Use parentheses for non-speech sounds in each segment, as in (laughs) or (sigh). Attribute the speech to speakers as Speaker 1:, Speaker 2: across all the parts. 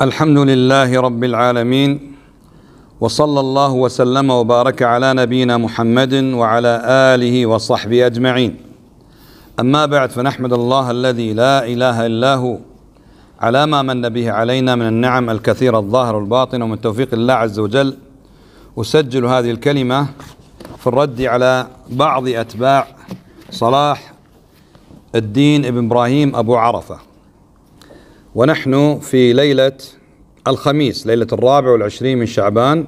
Speaker 1: الحمد لله رب العالمين وصلى الله وسلم وبارك على نبينا محمد وعلى آله وصحبه أجمعين أما بعد فنحمد الله الذي لا إله إلا هو على ما من به علينا من النعم الكثيرة الظاهر والباطن ومن توفيق الله عز وجل أسجل هذه الكلمة في الرد على بعض أتباع صلاح الدين ابن إبراهيم أبو عرفة ونحن في ليلة الخميس ليلة الرابع والعشرين من شعبان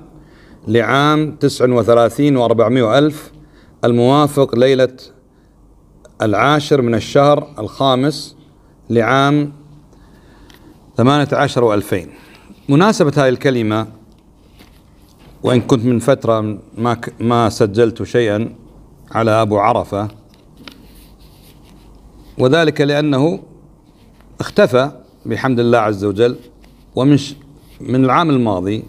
Speaker 1: لعام تسع وثلاثين وأربعمائة ألف الموافق ليلة العاشر من الشهر الخامس لعام ثمانية عشر وألفين مناسبة هذه الكلمة وإن كنت من فترة ما ما سجلت شيئا على أبو عرفة وذلك لأنه اختفى بحمد الله عز وجل ومن من العام الماضي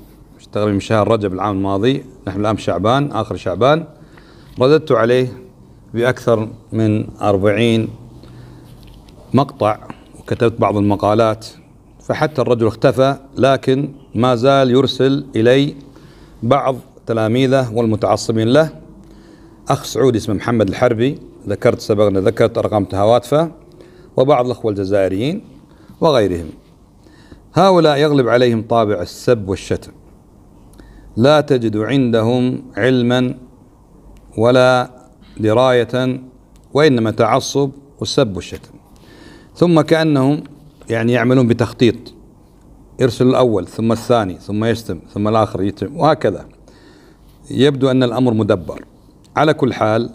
Speaker 1: تقريبا من شهر رجب العام الماضي نحن الآن شعبان آخر شعبان رددت عليه بأكثر من أربعين مقطع وكتبت بعض المقالات فحتى الرجل اختفى لكن ما زال يرسل إلي بعض تلاميذه والمتعصبين له أخ سعودي اسمه محمد الحربي ذكرت سبقنا ذكرت أرقام هواتفه وبعض الأخوة الجزائريين وغيرهم هؤلاء يغلب عليهم طابع السب والشتم لا تجد عندهم علما ولا دراية وإنما تعصب والسب والشتم ثم كأنهم يعني يعملون بتخطيط يرسل الأول ثم الثاني ثم يشتم ثم الآخر يتم وهكذا يبدو أن الأمر مدبر على كل حال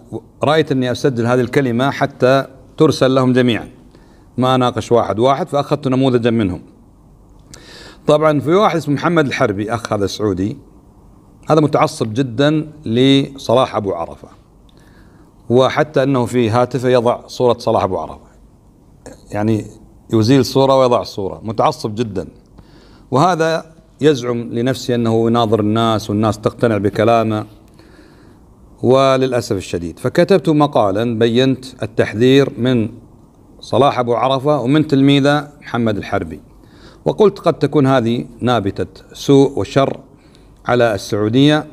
Speaker 1: رأيت أني أسجل هذه الكلمة حتى ترسل لهم جميعا ما اناقش واحد واحد فاخذت نموذجا منهم طبعا في واحد اسمه محمد الحربي اخ هذا سعودي هذا متعصب جدا لصلاح ابو عرفه وحتى انه في هاتفه يضع صوره صلاح ابو عرفه يعني يزيل صوره ويضع صوره متعصب جدا وهذا يزعم لنفسه انه يناظر الناس والناس تقتنع بكلامه وللاسف الشديد فكتبت مقالا بينت التحذير من صلاح أبو عرفة ومن تلميذه محمد الحربي وقلت قد تكون هذه نابتة سوء وشر على السعودية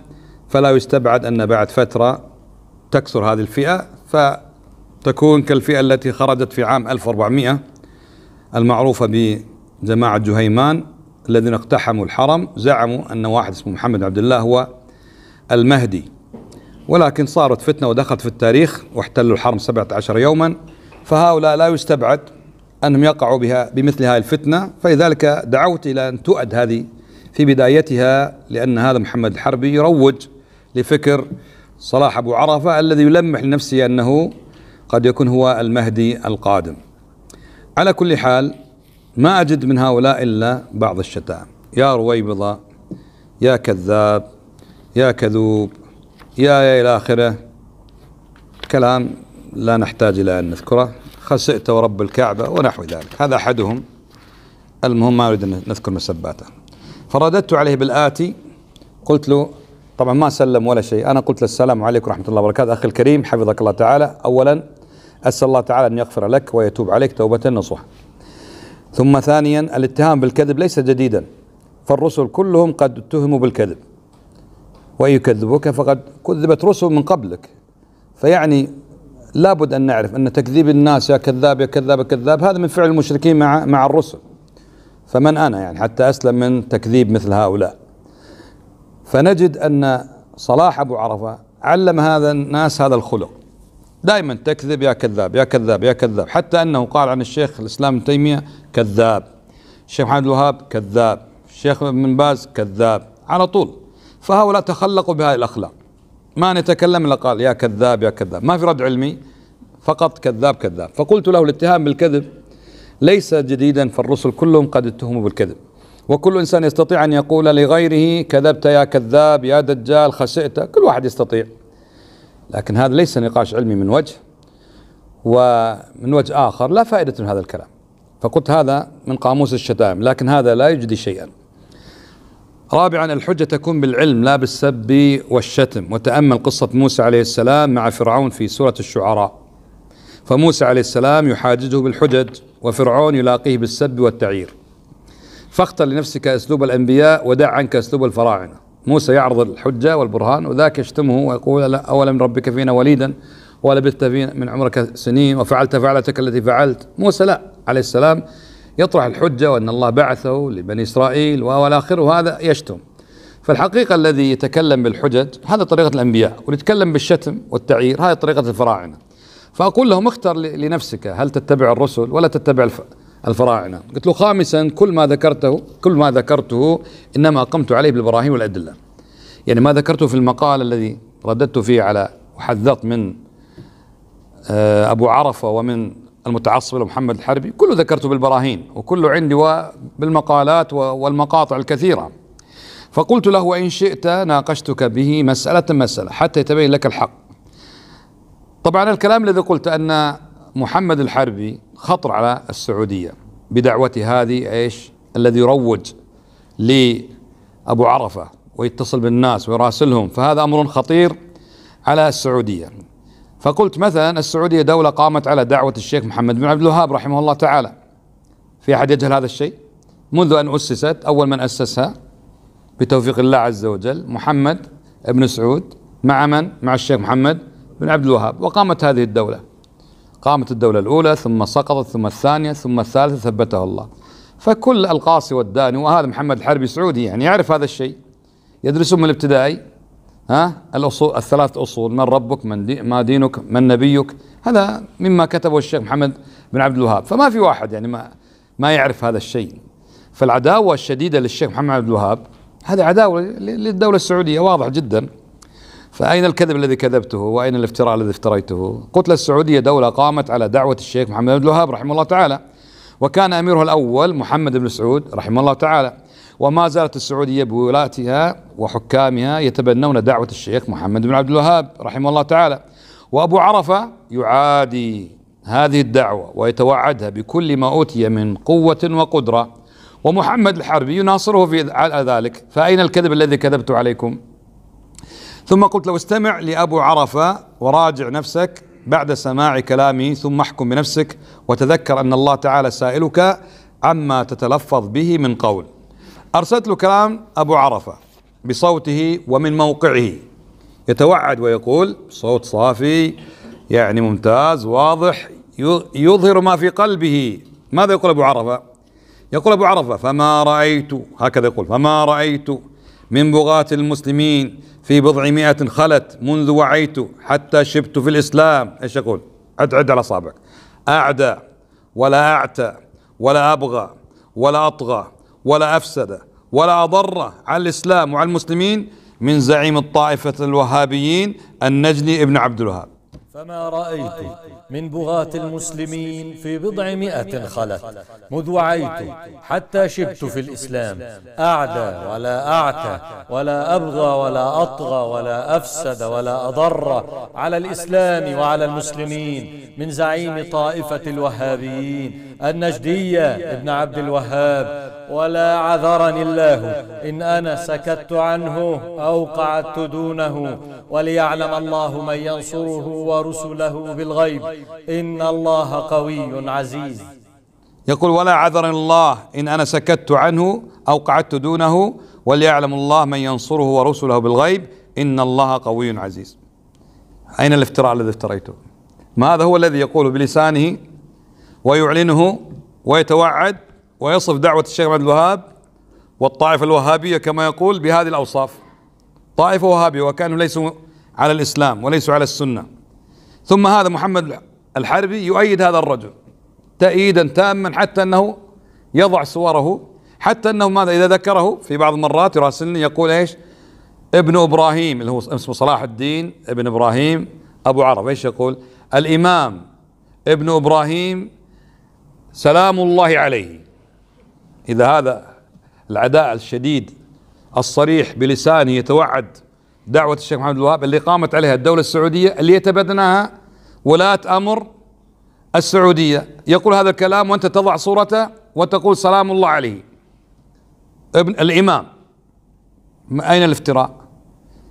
Speaker 1: فلا يستبعد أن بعد فترة تكسر هذه الفئة فتكون كالفئة التي خرجت في عام 1400 المعروفة بجماعة جهيمان الذين اقتحموا الحرم زعموا أن واحد اسمه محمد عبد الله هو المهدي ولكن صارت فتنة ودخلت في التاريخ واحتلوا الحرم 17 يوما فهؤلاء لا يستبعد أنهم يقعوا بها بمثل هذه الفتنة فلذلك دعوت إلى أن تؤد هذه في بدايتها لأن هذا محمد الحربي يروج لفكر صلاح أبو عرفة الذي يلمح لنفسه أنه قد يكون هو المهدي القادم على كل حال ما أجد من هؤلاء إلا بعض الشتائم يا رويبضة يا كذاب يا كذوب يا إلى آخره كلام لا نحتاج إلى أن نذكره خسئت ورب الكعبة ونحو ذلك هذا أحدهم المهم ما أريد أن نذكر مسباته فرددت عليه بالآتي قلت له طبعا ما سلم ولا شيء أنا قلت له السلام عليكم ورحمة الله وبركاته أخي الكريم حفظك الله تعالى أولا أسأل الله تعالى أن يغفر لك ويتوب عليك توبة نصوح ثم ثانيا الاتهام بالكذب ليس جديدا فالرسل كلهم قد اتهموا بالكذب وإن يكذبوك فقد كذبت رسل من قبلك فيعني لابد أن نعرف أن تكذيب الناس يا كذاب يا كذاب يا كذاب هذا من فعل المشركين مع مع الرسل فمن أنا يعني حتى أسلم من تكذيب مثل هؤلاء فنجد أن صلاح أبو عرفة علم هذا الناس هذا الخلق دائما تكذب يا كذاب يا كذاب يا كذاب حتى أنه قال عن الشيخ الإسلام ابن تيمية كذاب الشيخ محمد الوهاب كذاب الشيخ ابن باز كذاب على طول فهؤلاء تخلقوا بهذه الأخلاق ما نتكلم الا قال يا كذاب يا كذاب ما في رد علمي فقط كذاب كذاب فقلت له الاتهام بالكذب ليس جديدا فالرسل كلهم قد اتهموا بالكذب وكل انسان يستطيع ان يقول لغيره كذبت يا كذاب يا دجال خشئت كل واحد يستطيع لكن هذا ليس نقاش علمي من وجه ومن وجه اخر لا فائده من هذا الكلام فقلت هذا من قاموس الشتائم لكن هذا لا يجدي شيئا رابعا الحجة تكون بالعلم لا بالسب والشتم وتأمل قصة موسى عليه السلام مع فرعون في سورة الشعراء فموسى عليه السلام يحاججه بالحجج وفرعون يلاقيه بالسب والتعيير فاختر لنفسك أسلوب الأنبياء ودع عنك أسلوب الفراعنة موسى يعرض الحجة والبرهان وذاك يشتمه ويقول لا من ربك فينا وليدا ولبثت فينا من عمرك سنين وفعلت فعلتك التي فعلت موسى لا عليه السلام يطرح الحجة وأن الله بعثه لبني إسرائيل وإلى آخره وهذا يشتم فالحقيقة الذي يتكلم بالحجج هذا طريقة الأنبياء واللي يتكلم بالشتم والتعيير هذه طريقة الفراعنة فأقول لهم اختر لنفسك هل تتبع الرسل ولا تتبع الفراعنة قلت له خامسا كل ما ذكرته كل ما ذكرته إنما أقمت عليه بالبراهين والأدلة يعني ما ذكرته في المقال الذي رددت فيه على وحذرت من آه، أبو عرفة ومن المتعصب لمحمد الحربي كله ذكرته بالبراهين وكله عندي وبالمقالات والمقاطع الكثيرة فقلت له وإن شئت ناقشتك به مسألة مسألة حتى يتبين لك الحق طبعا الكلام الذي قلت أن محمد الحربي خطر على السعودية بدعوته هذه إيش الذي يروج لأبو عرفة ويتصل بالناس ويراسلهم فهذا أمر خطير على السعودية فقلت مثلا السعودية دولة قامت على دعوة الشيخ محمد بن عبد الوهاب رحمه الله تعالى في أحد يجهل هذا الشيء منذ أن أسست أول من أسسها بتوفيق الله عز وجل محمد بن سعود مع من؟ مع الشيخ محمد بن عبد الوهاب وقامت هذه الدولة قامت الدولة الأولى ثم سقطت ثم الثانية ثم الثالثة ثبتها الله فكل القاصي والداني وهذا محمد الحربي سعودي يعني يعرف هذا الشيء يدرسون من الابتدائي ها الأصول الثلاث أصول من ربك من دي ما دينك من نبيك هذا مما كتبه الشيخ محمد بن عبد الوهاب فما في واحد يعني ما ما يعرف هذا الشيء فالعداوة الشديدة للشيخ محمد بن عبد الوهاب هذه عداوة للدولة السعودية واضح جدا فأين الكذب الذي كذبته وأين الافتراء الذي افتريته قتل السعودية دولة قامت على دعوة الشيخ محمد بن عبد الوهاب رحمه الله تعالى وكان اميرها الأول محمد بن سعود رحمه الله تعالى وما زالت السعودية بولاتها وحكامها يتبنون دعوة الشيخ محمد بن عبد الوهاب رحمه الله تعالى وأبو عرفة يعادي هذه الدعوة ويتوعدها بكل ما أوتي من قوة وقدرة ومحمد الحربي يناصره في على ذلك فأين الكذب الذي كذبت عليكم ثم قلت لو استمع لأبو عرفة وراجع نفسك بعد سماع كلامي ثم احكم بنفسك وتذكر أن الله تعالى سائلك عما تتلفظ به من قول أرسلت له كلام أبو عرفة بصوته ومن موقعه يتوعد ويقول صوت صافي يعني ممتاز واضح يظهر ما في قلبه ماذا يقول أبو عرفة يقول أبو عرفة فما رأيت هكذا يقول فما رأيت من بغاة المسلمين في بضعمائة خلت منذ وعيت حتى شبت في الإسلام إيش يقول عد عد على صابك أعدى ولا أعتى ولا أبغى ولا أطغى ولا أفسد ولا أضر على الإسلام وعلى المسلمين من زعيم الطائفة الوهابيين النجني ابن عبد الوهاب فما رأيت من بغاة المسلمين في بضع مئة خلت مذ وعيت حتى شبت في الإسلام أعدى ولا أعتى ولا أبغى ولا أطغى ولا أفسد ولا أضر على الإسلام وعلى المسلمين من زعيم طائفة الوهابيين النجدية ابن عبد الوهاب ولا عذرني الله إن أنا سكت عنه أو قعدت دونه وليعلم الله من ينصره ورسله بالغيب إن الله قوي عزيز يقول ولا عذرني الله إن أنا سكت عنه أو قعدت دونه وليعلم الله من ينصره ورسله بالغيب إن الله قوي عزيز أين الافتراء الذي افتريته ما هذا هو الذي يقول بلسانه ويعلنه ويتوعد ويصف دعوة الشيخ عبد الوهاب والطائفة الوهابية كما يقول بهذه الأوصاف طائفة وهابية وكانوا ليسوا على الإسلام وليسوا على السنة ثم هذا محمد الحربي يؤيد هذا الرجل تأييدا تاما حتى أنه يضع صوره حتى أنه ماذا إذا ذكره في بعض المرات يراسلني يقول إيش ابن إبراهيم اللي هو اسمه صلاح الدين ابن إبراهيم أبو عرب إيش يقول الإمام ابن إبراهيم سلام الله عليه إذا هذا العداء الشديد الصريح بلسانه يتوعد دعوة الشيخ محمد الوهاب اللي قامت عليها الدولة السعودية اللي يتبناها ولاة أمر السعودية يقول هذا الكلام وأنت تضع صورته وتقول سلام الله عليه ابن الإمام أين الافتراء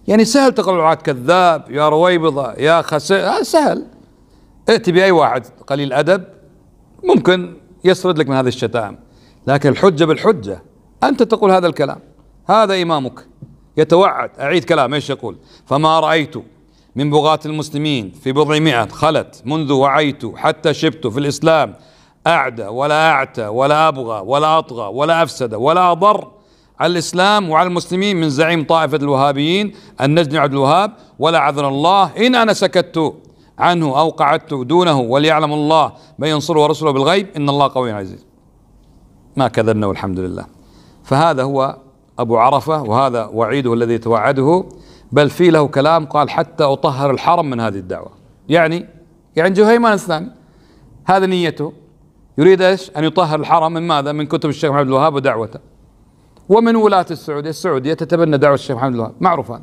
Speaker 1: يعني سهل تقلعات كذاب يا رويبضة يا خسر آه، سهل ائت بأي واحد قليل أدب ممكن يسرد لك من هذه الشتائم لكن الحجة بالحجة أنت تقول هذا الكلام هذا إمامك يتوعد أعيد كلام إيش يقول فما رأيت من بغاة المسلمين في بضع مئة خلت منذ وعيت حتى شبت في الإسلام أعدى ولا أعتى ولا أبغى ولا أطغى ولا أفسد ولا أضر على الإسلام وعلى المسلمين من زعيم طائفة الوهابيين النجم عبد الوهاب ولا عذر الله إن أنا سكت عنه أو قعدت دونه وليعلم الله من ينصره ورسله بالغيب إن الله قوي عزيز ما كذبنا والحمد لله فهذا هو أبو عرفة وهذا وعيده الذي توعده بل في له كلام قال حتى أطهر الحرم من هذه الدعوة يعني يعني جهيمان الثاني هذا نيته يريد ايش؟ ان يطهر الحرم من ماذا؟ من كتب الشيخ محمد الوهاب ودعوته. ومن ولاة السعودية، السعودية تتبنى دعوة الشيخ محمد الوهاب، معروف هذا.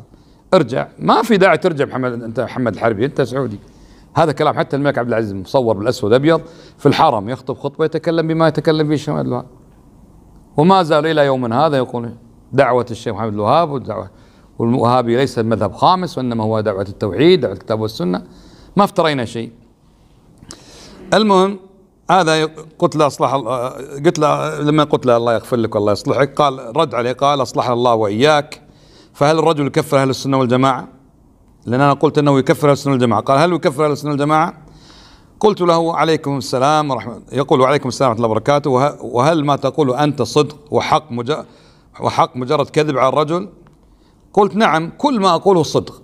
Speaker 1: ارجع، ما في داعي ترجع محمد انت محمد الحربي، انت سعودي. هذا كلام حتى الملك عبد العزيز مصور بالاسود ابيض في الحرم يخطب خطبة يتكلم بما يتكلم به الشيخ محمد الوهاب. وما زال إلى يومنا هذا يقول دعوة الشيخ محمد الوهاب ودعوه والوهابي ليس مذهب خامس وإنما هو دعوة التوحيد دعوة الكتاب والسنة ما افترينا شيء المهم هذا قلت له اصلح قلت له لما قلت له الله يغفر لك والله يصلحك قال رد عليه قال اصلحنا الله واياك فهل الرجل يكفر اهل السنه والجماعه؟ لان انا قلت انه يكفر اهل السنه والجماعه قال هل يكفر اهل السنه والجماعه؟ قلت له عليكم السلام ورحمة يقول عليكم السلام ورحمة الله وبركاته وهل ما تقول أنت صدق وحق مجرد وحق مجرد كذب على الرجل قلت نعم كل ما أقوله صدق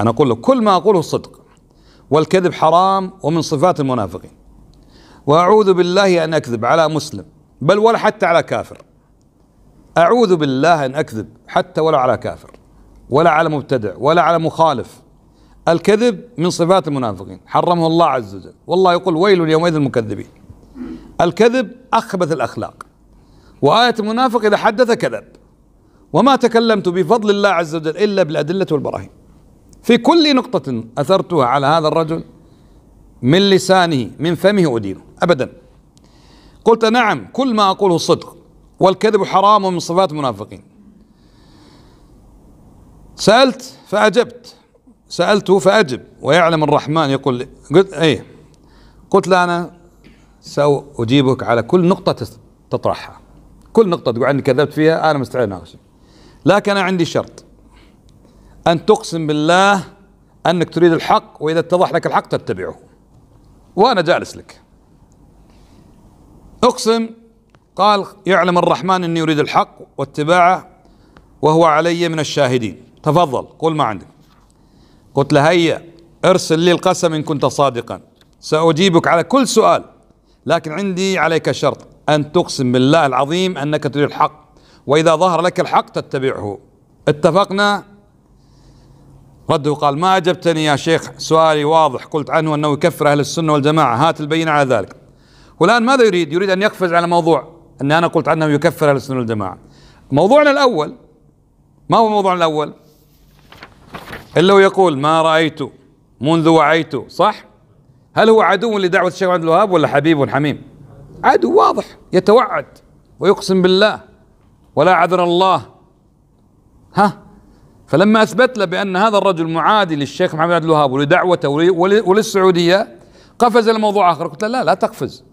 Speaker 1: أنا أقول له كل ما أقوله صدق والكذب حرام ومن صفات المنافقين وأعوذ بالله أن أكذب على مسلم بل ولا حتى على كافر أعوذ بالله أن أكذب حتى ولا على كافر ولا على مبتدع ولا على مخالف الكذب من صفات المنافقين حرمه الله عز وجل والله يقول ويل يومئذ المكذبين الكذب أخبث الأخلاق وآية المنافق إذا حدث كذب وما تكلمت بفضل الله عز وجل إلا بالأدلة والبراهين في كل نقطة أثرتها على هذا الرجل من لسانه من فمه أدينه أبدا قلت نعم كل ما أقوله صدق والكذب حرام من صفات المنافقين سألت فأجبت سألته فأجب ويعلم الرحمن يقول لي قلت إيه قلت له أنا سأجيبك على كل نقطة تطرحها كل نقطة تقول عني كذبت فيها أنا مستعد أناقشك لكن أنا عندي شرط أن تقسم بالله أنك تريد الحق وإذا اتضح لك الحق تتبعه وأنا جالس لك أقسم قال يعلم الرحمن أني أريد الحق واتباعه وهو علي من الشاهدين تفضل قل ما عندك قلت له هيا ارسل لي القسم إن كنت صادقا سأجيبك على كل سؤال لكن عندي عليك شرط أن تقسم بالله العظيم أنك تريد الحق وإذا ظهر لك الحق تتبعه اتفقنا رده قال ما أجبتني يا شيخ سؤالي واضح قلت عنه أنه يكفر أهل السنة والجماعة هات البينة على ذلك والآن ماذا يريد يريد أن يقفز على موضوع أن أنا قلت عنه يكفر أهل السنة والجماعة موضوعنا الأول ما هو موضوعنا الأول إلا ويقول ما رأيت منذ وعيت صح هل هو عدو لدعوة الشيخ عبد الوهاب ولا حبيب حميم عدو واضح يتوعد ويقسم بالله ولا عذر الله ها فلما أثبت له بأن هذا الرجل معادي للشيخ محمد عبد الوهاب ولدعوته وللسعودية قفز الموضوع آخر قلت له لا لا تقفز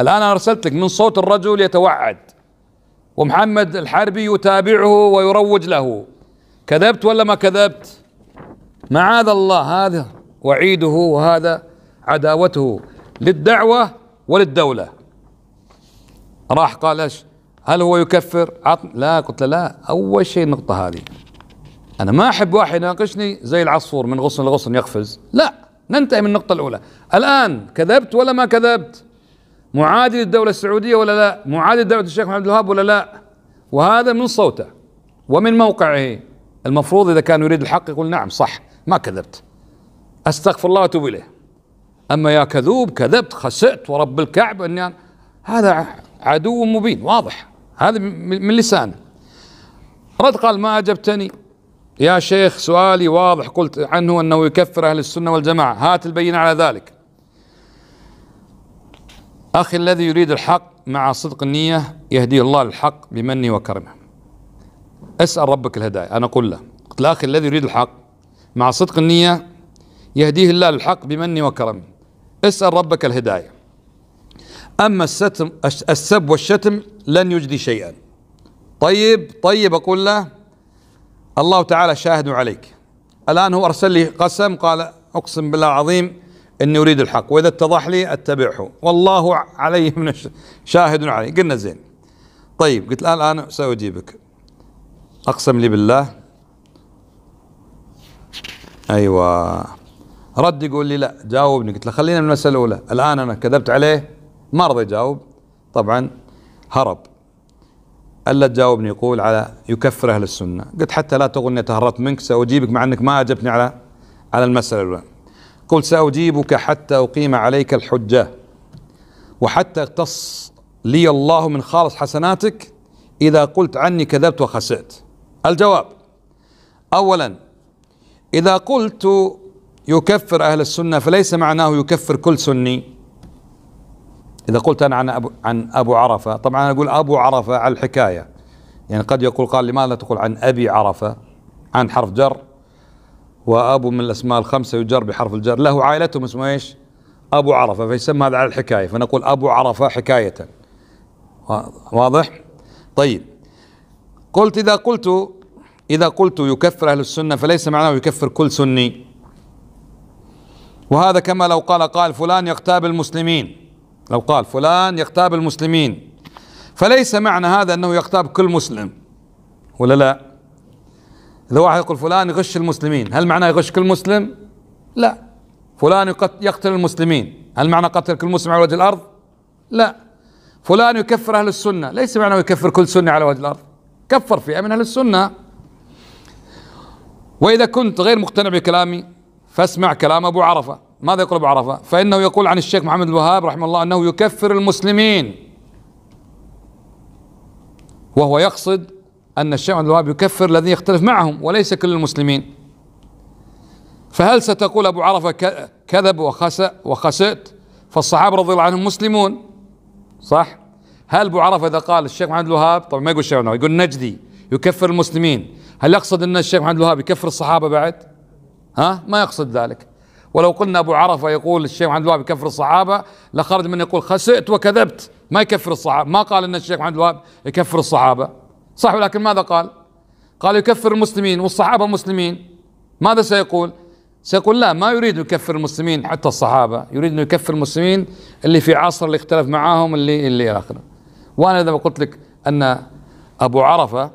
Speaker 1: الآن أنا أرسلت لك من صوت الرجل يتوعد ومحمد الحربي يتابعه ويروج له كذبت ولا ما كذبت؟ معاذ الله هذا وعيده وهذا عداوته للدعوة وللدولة راح قال ايش هل هو يكفر عطم لا قلت له لا أول شيء النقطة هذه أنا ما أحب واحد يناقشني زي العصفور من غصن لغصن يقفز لا ننتهي من النقطة الأولى الآن كذبت ولا ما كذبت معادي للدولة السعودية ولا لا معادي لدولة الشيخ محمد الوهاب ولا لا وهذا من صوته ومن موقعه المفروض إذا كان يريد الحق يقول نعم صح ما كذبت استغفر الله واتوب اليه اما يا كذوب كذبت خسئت ورب الكعبه اني يعني هذا عدو مبين واضح هذا من لسانه رد قال ما اجبتني يا شيخ سؤالي واضح قلت عنه انه يكفر اهل السنه والجماعه هات البين على ذلك اخي الذي يريد الحق مع صدق النيه يهديه الله للحق بمنه وكرمه اسال ربك الهدايه انا اقول له قلت الاخ الذي يريد الحق مع صدق النية يهديه الله الحق بمني وكرم اسأل ربك الهداية أما الستم السب والشتم لن يجدي شيئا طيب طيب أقول له الله تعالى شاهد عليك الآن هو أرسل لي قسم قال أقسم بالله العظيم إني أريد الحق وإذا اتضح لي أتبعه والله عليه من شاهد عليه قلنا زين طيب قلت الآن أنا سأجيبك أقسم لي بالله ايوه رد يقول لي لا جاوبني قلت له خلينا من المساله الاولى الان انا كذبت عليه ما رضى يجاوب طبعا هرب الا تجاوبني يقول على يكفر اهل السنه قلت حتى لا تقول اني تهربت منك ساجيبك مع انك ما اجبتني على على المساله الاولى قل ساجيبك حتى اقيم عليك الحجه وحتى اقتص لي الله من خالص حسناتك اذا قلت عني كذبت وخسئت الجواب اولا إذا قلت يكفر أهل السنة فليس معناه يكفر كل سني إذا قلت أنا عن أبو, عن أبو عرفة طبعا أنا أقول أبو عرفة على الحكاية يعني قد يقول قال لماذا لا تقول عن أبي عرفة عن حرف جر وأبو من الأسماء الخمسة يجر بحرف الجر له عائلتهم اسمه إيش أبو عرفة فيسمى هذا على الحكاية فنقول أبو عرفة حكاية واضح طيب قلت إذا قلت إذا قلت يكفر أهل السنة فليس معناه يكفر كل سني وهذا كما لو قال قال فلان يغتاب المسلمين لو قال فلان يغتاب المسلمين فليس معنى هذا أنه يغتاب كل مسلم ولا لا إذا واحد يقول فلان يغش المسلمين هل معناه يغش كل مسلم لا فلان يقتل المسلمين هل معنى قتل كل مسلم على وجه الأرض لا فلان يكفر أهل السنة ليس معناه يكفر كل سنة على وجه الأرض كفر فئة من أهل السنة وإذا كنت غير مقتنع بكلامي فاسمع كلام أبو عرفة ماذا يقول أبو عرفة فإنه يقول عن الشيخ محمد الوهاب رحمه الله أنه يكفر المسلمين وهو يقصد أن الشيخ محمد الوهاب يكفر الذين يختلف معهم وليس كل المسلمين فهل ستقول أبو عرفة كذب وخسأ وخسأت فالصحابة رضي الله عنهم مسلمون صح هل أبو عرفة إذا قال الشيخ محمد الوهاب طبعا ما يقول الشيخ محمد يقول نجدي يكفر المسلمين هل يقصد ان الشيخ محمد الوهاب يكفر الصحابه بعد؟ ها؟ ما يقصد ذلك ولو قلنا ابو عرفه يقول الشيخ محمد الوهاب يكفر الصحابه لخرج من يقول خسئت وكذبت ما يكفر الصحابه ما قال ان الشيخ محمد الوهاب يكفر الصحابه صح ولكن ماذا قال؟ قال يكفر المسلمين والصحابه مسلمين ماذا سيقول؟ سيقول لا ما يريد يكفر المسلمين حتى الصحابه يريد انه يكفر المسلمين اللي في عصر اللي اختلف معاهم اللي اللي الى اخره وانا اذا قلت لك ان ابو عرفه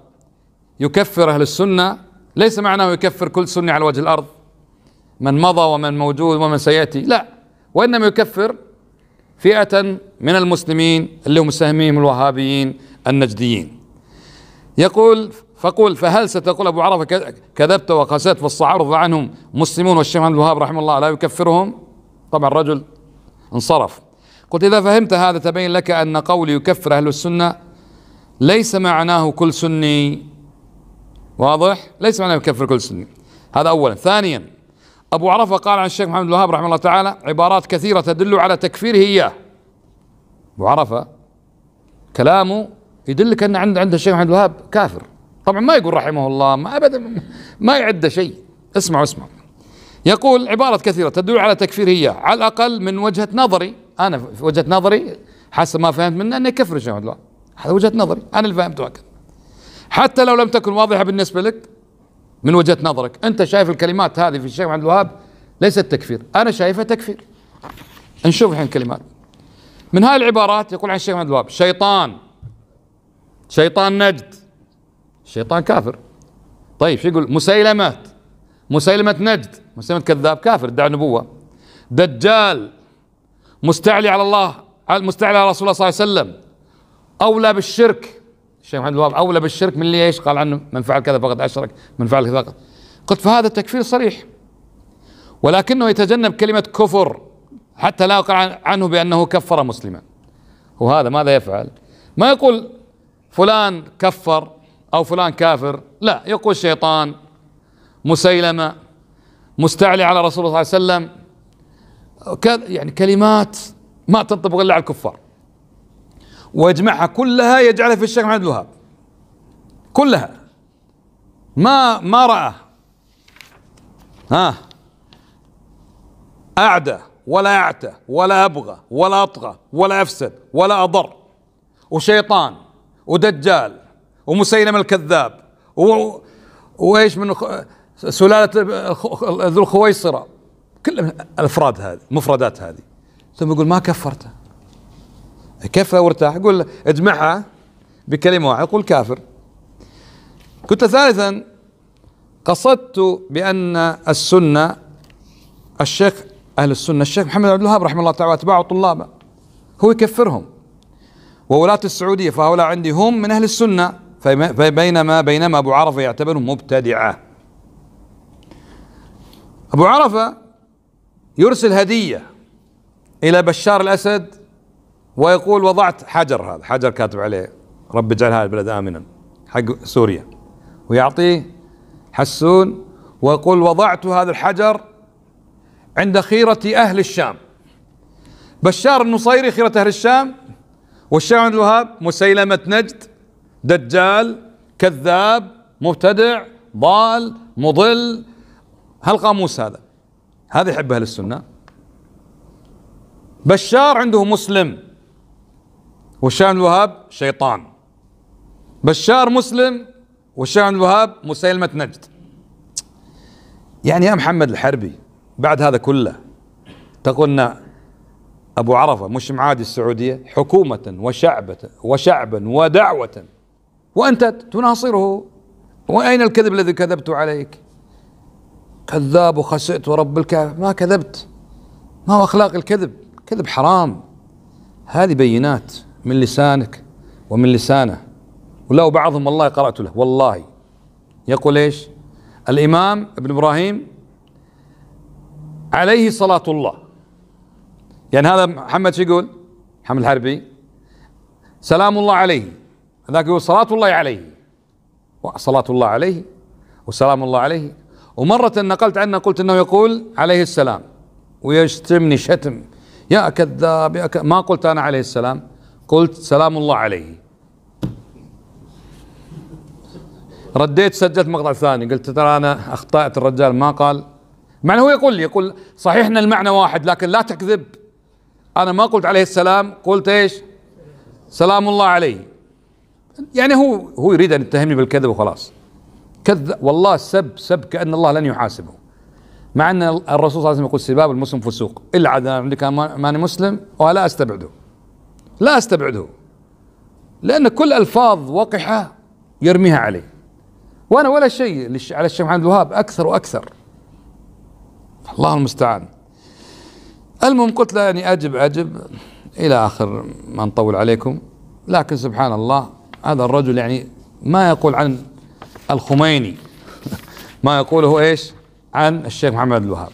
Speaker 1: يكفر أهل السنة ليس معناه يكفر كل سني على وجه الأرض من مضى ومن موجود ومن سيأتي لا وإنما يكفر فئة من المسلمين اللي هم مساهمين الوهابيين النجديين يقول فقل فهل ستقول أبو عرفة كذبت وقسيت فاستعرض عنهم مسلمون والشيخ محمد الوهاب رحمه الله لا يكفرهم طبعا الرجل انصرف قلت إذا فهمت هذا تبين لك أن قولي يكفر أهل السنة ليس معناه كل سني واضح ليس معناه يكفر كل سني هذا اولا ثانيا ابو عرفه قال عن الشيخ محمد الوهاب رحمه الله تعالى عبارات كثيره تدل على تكفيره اياه ابو عرفه كلامه يدلك ان عند عند الشيخ محمد الوهاب كافر طبعا ما يقول رحمه الله ما ابدا ما يعد شيء اسمعوا اسمعوا يقول عبارة كثيرة تدل على تكفيره إياه على الأقل من وجهة نظري أنا في وجهة نظري حسب ما فهمت منه أنه كفر الشيخ محمد الوهاب هذا وجهة نظري أنا اللي فهمته هكذا حتى لو لم تكن واضحة بالنسبة لك من وجهة نظرك أنت شايف الكلمات هذه في الشيخ عبد الوهاب ليست تكفير أنا شايفها تكفير نشوف الحين الكلمات من هاي العبارات يقول عن الشيخ عبد الوهاب شيطان شيطان نجد شيطان كافر طيب شو يقول مسيلمة مسيلمة نجد مسيلمة كذاب كافر ادعى النبوة دجال مستعلي على الله مستعلي على رسول الله صلى الله عليه وسلم أولى بالشرك الشيخ محمد الوهاب اولى بالشرك من اللي ايش قال عنه من فعل كذا فقد اشرك من فعل كذا فقد قلت فهذا تكفير صريح ولكنه يتجنب كلمه كفر حتى لا يقع عنه بانه كفر مسلما وهذا ماذا يفعل ما يقول فلان كفر او فلان كافر لا يقول شيطان مسيلمه مستعلي على رسول الله صلى الله عليه وسلم يعني كلمات ما تنطبق الا على الكفار ويجمعها كلها يجعلها في الشيخ محمد الوهاب كلها ما ما رأى ها أعدى ولا أعتى ولا أبغى ولا أطغى ولا أفسد ولا أضر وشيطان ودجال ومسيلم الكذاب و... وإيش من سلالة ذو الخويصرة كل الأفراد هذه مفردات هذه ثم يقول ما كفرته كفى وارتاح قل اجمعها بكلمة واحدة قل كافر كنت ثالثا قصدت بأن السنة الشيخ أهل السنة الشيخ محمد عبد الوهاب رحمه الله تعالى وأتباعه طلابه هو يكفرهم وولاة السعودية فهؤلاء عندي هم من أهل السنة بينما بينما أبو عرفة يعتبرهم مبتدعة أبو عرفة يرسل هدية إلى بشار الأسد ويقول وضعت حجر هذا حجر كاتب عليه رب اجعل هذا البلد امنا حق سوريا ويعطيه حسون ويقول وضعت هذا الحجر عند خيرة أهل الشام بشار النصيري خيرة أهل الشام والشيعة عند الوهاب مسيلمة نجد دجال كذاب مبتدع ضال مضل هالقاموس هذا هذا يحب أهل السنة بشار عنده مسلم وشان الوهاب شيطان بشار مسلم وشان الوهاب مسيلمة نجد يعني يا محمد الحربي بعد هذا كله تقولنا أبو عرفة مش معادي السعودية حكومة وشعبة وشعبا ودعوة وأنت تناصره وأين الكذب الذي كذبت عليك كذاب وخسئت ورب الكعبة ما كذبت ما هو أخلاق الكذب كذب حرام هذه بينات من لسانك ومن لسانه ولو بعضهم والله قرأت له والله يقول ايش الإمام ابن إبراهيم عليه صلاة الله يعني هذا محمد شو يقول محمد الحربي سلام الله عليه ذاك يقول صلاة الله عليه صلاة الله عليه وسلام الله عليه ومرة نقلت عنه قلت انه يقول عليه السلام ويشتمني شتم يا كذاب يا كذاب ما قلت انا عليه السلام قلت سلام الله عليه رديت سجلت مقطع ثاني قلت ترى انا اخطات الرجال ما قال مع هو يقول لي يقول صحيح ان المعنى واحد لكن لا تكذب انا ما قلت عليه السلام قلت ايش سلام الله عليه يعني هو هو يريد ان يتهمني بالكذب وخلاص كذب والله سب سب كان الله لن يحاسبه مع ان الرسول صلى الله عليه وسلم يقول سباب المسلم فسوق الا عذاب عندك ماني مسلم ولا استبعده لا استبعده لان كل الفاظ وقحه يرميها عليه وانا ولا شيء على الشيخ محمد الوهاب اكثر واكثر الله المستعان المهم قلت له يعني اجب اجب الى اخر ما نطول عليكم لكن سبحان الله هذا الرجل يعني ما يقول عن الخميني (laughs) ما يقوله ايش عن الشيخ محمد الوهاب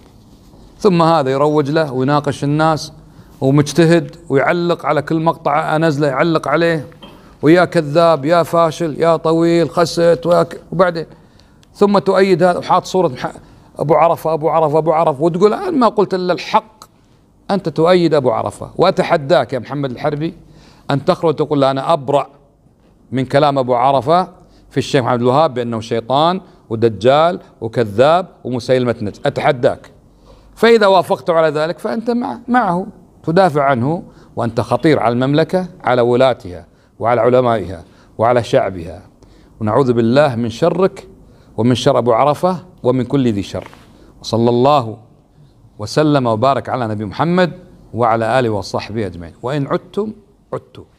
Speaker 1: ثم هذا يروج له ويناقش الناس ومجتهد ويعلق على كل مقطع انزله يعلق عليه ويا كذاب يا فاشل يا طويل خست وبعدين ثم تؤيد هذا وحاط صوره ابو عرفه ابو عرفه ابو عرفه وتقول انا ما قلت الا الحق انت تؤيد ابو عرفه واتحداك يا محمد الحربي ان تخرج وتقول انا ابرأ من كلام ابو عرفه في الشيخ محمد الوهاب بانه شيطان ودجال وكذاب ومسيلمه نجم اتحداك فاذا وافقت على ذلك فانت معه تدافع عنه وأنت خطير على المملكة على ولاتها وعلى علمائها وعلى شعبها ونعوذ بالله من شرك ومن شر أبو عرفة ومن كل ذي شر وصلى الله وسلم وبارك على نبي محمد وعلى آله وصحبه أجمعين وإن عدتم عدتم